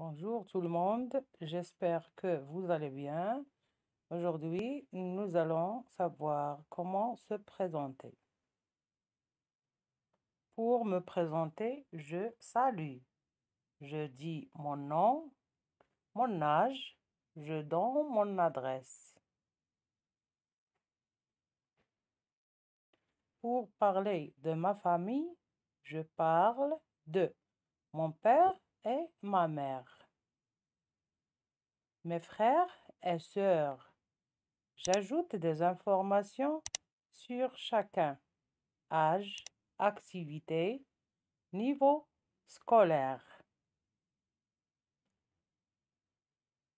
Bonjour tout le monde, j'espère que vous allez bien. Aujourd'hui, nous allons savoir comment se présenter. Pour me présenter, je salue. Je dis mon nom, mon âge, je donne mon adresse. Pour parler de ma famille, je parle de mon père, et ma mère. Mes frères et sœurs. J'ajoute des informations sur chacun. Âge, activité, niveau scolaire.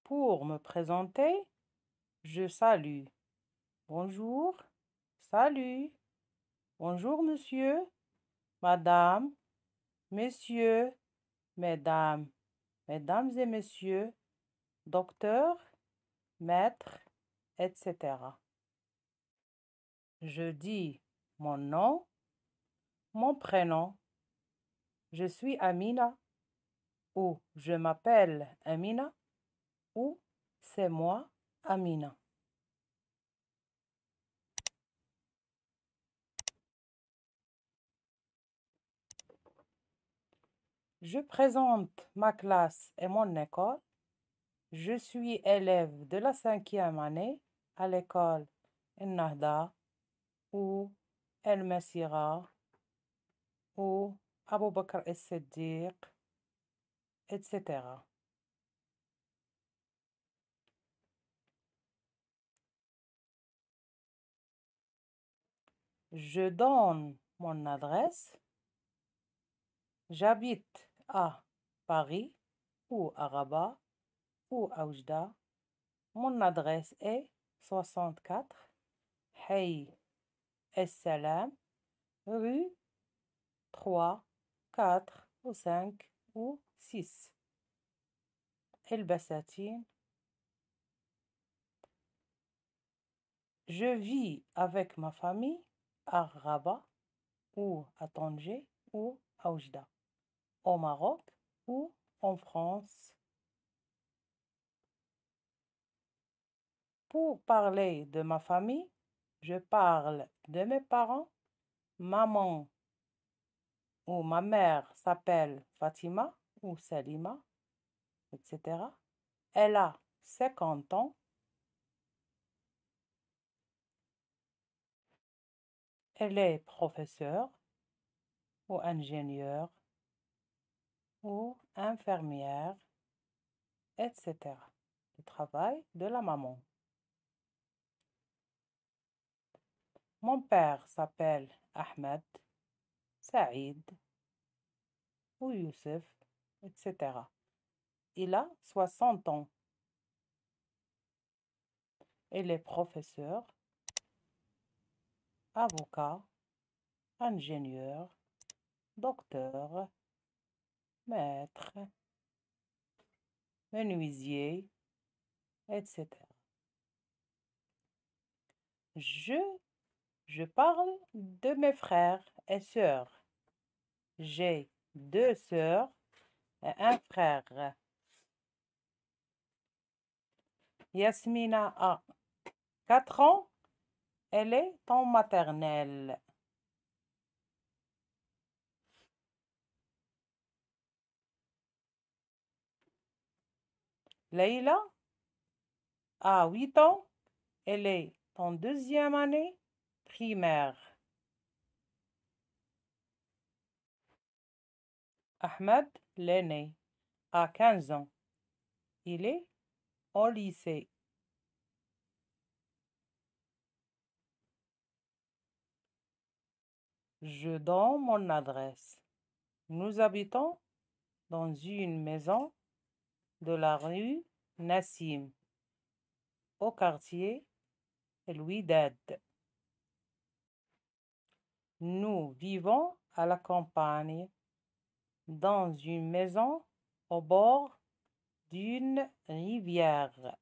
Pour me présenter, je salue. Bonjour, salut. Bonjour monsieur, madame, messieurs, mesdames, mesdames et messieurs, docteurs, maîtres, etc. Je dis mon nom, mon prénom. Je suis Amina ou je m'appelle Amina ou c'est moi Amina. Je présente ma classe et mon école. Je suis élève de la cinquième année à l'école Ennahda ou El Messira ou Abu Bakr el etc. Je donne mon adresse. J'habite à Paris ou à Rabat ou à Oujda. Mon adresse est 64 Hey Salam, rue 3, 4 ou 5 ou 6. bassatin. Je vis avec ma famille à Rabat ou à Tanger ou à Oujda au Maroc ou en France. Pour parler de ma famille, je parle de mes parents. Maman ou ma mère s'appelle Fatima ou Salima, etc. Elle a 50 ans. Elle est professeure ou ingénieure ou infirmière, etc. Le travail de la maman. Mon père s'appelle Ahmed, Saïd ou Youssef, etc. Il a 60 ans. Il est professeur, avocat, ingénieur, docteur, maître, menuisier, etc. Je, je parle de mes frères et sœurs. J'ai deux sœurs et un frère. Yasmina a quatre ans. Elle est en maternelle. Leila a ah huit ans. Elle est en deuxième année primaire. Ahmed, l'aîné, a 15 ans. Il est au lycée. Je donne mon adresse. Nous habitons dans une maison de la rue Nassim. Au quartier, louis Nous vivons à la campagne, dans une maison au bord d'une rivière.